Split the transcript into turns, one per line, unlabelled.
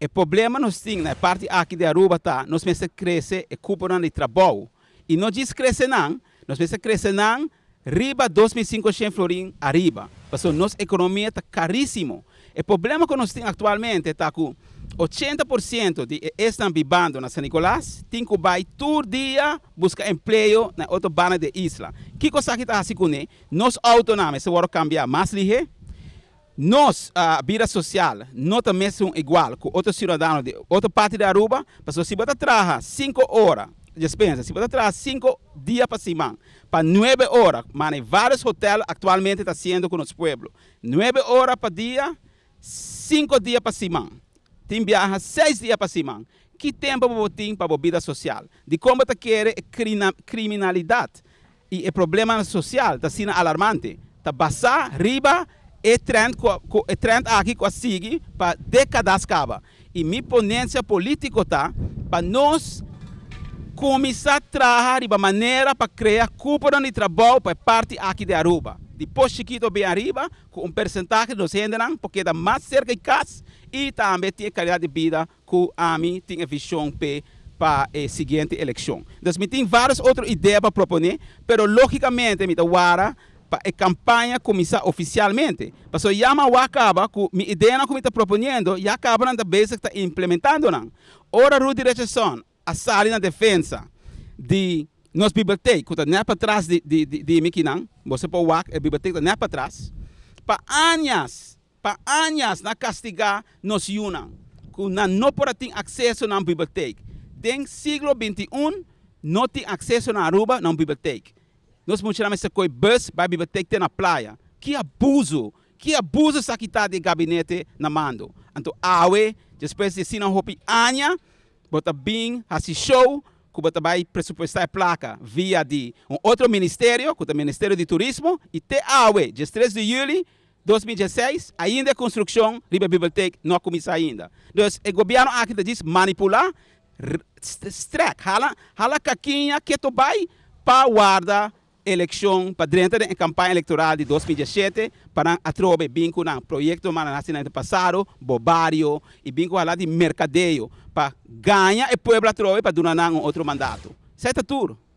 O problema nós temos, na né? parte aqui de Aruba, tá, nós precisamos crescer e culpa de trabalho. E não diz crescer não, nós precisamos crescer não, riba 2.500 florim arriba. Porque nossa economia está caríssimo. O problema que nós temos atualmente está que 80% de estão vivendo na São Nicolás, tem que ir todo dia buscar emprego na outra banda da isla. O que está acontecendo? nós autonome se vai cambiar mais ligeiro, nós, a vida social, não também são igual com outros cidadãos de outra parte da Aruba. mas se você traz 5 horas, dispensa, se você traz 5 dias para cima, para 9 horas. Mas em vários hotéis atualmente está sendo com os pueblos, nove 9 horas para dia, 5 dias para cima. Tem viaja 6 dias para cima. Que tempo você tem para a vida social? De como está quer é criminalidade e o problema social está sendo alarmante. Está basar, riba, e trend, e trend aqui que sigue para décadas acaba. E minha ponência política está para nós começar a trabalhar de uma maneira para criar cúpula de trabalho para parte aqui de Aruba. Depois chiquito bem arriba, com um percentagem dos renderam, porque está mais cerca de casa e também tem qualidade de vida que a mim tem a visão para a eh, seguinte eleição. Então, eu tenho várias outras ideias para proponer, mas logicamente, eu a campanha começar oficialmente. Porque Yama acaba, minha ideia que está propondo, já acaba na base que está implementando. Não. Ora, Rudi Recessão, a sala na defesa de nossa biblioteca, que está para trás de, de, de, de mim, não. Você pode ver a biblioteca está para trás. Para anos, para anos, na castigar nos yuna que não pode ter acesso na biblioteca. Tem siglo XXI, não tem acesso na Aruba, na biblioteca. Nós mostramos essa coi bus, para a biblioteca na praia. Que abuso! Que abuso isso aqui de gabinete na mando. Então, awe, depois de sina hopi anya, bota bem, assim show, que bota vai pressupostar a placa via de um outro ministério, que é o Ministério de Turismo, e te awe, dia 3 de julho, 2016, ainda a construção da biblioteca não começou ainda. Então, o governo aqui diz manipular, streck, hala hala caquinha, que tu vai para guarda eleição para dentro da campanha eleitoral de 2017 para atrover trobe na projeto mana do passado bobário e binco lá de mercadeio para ganhar e puebla trobe para donar um outro mandato certo tudo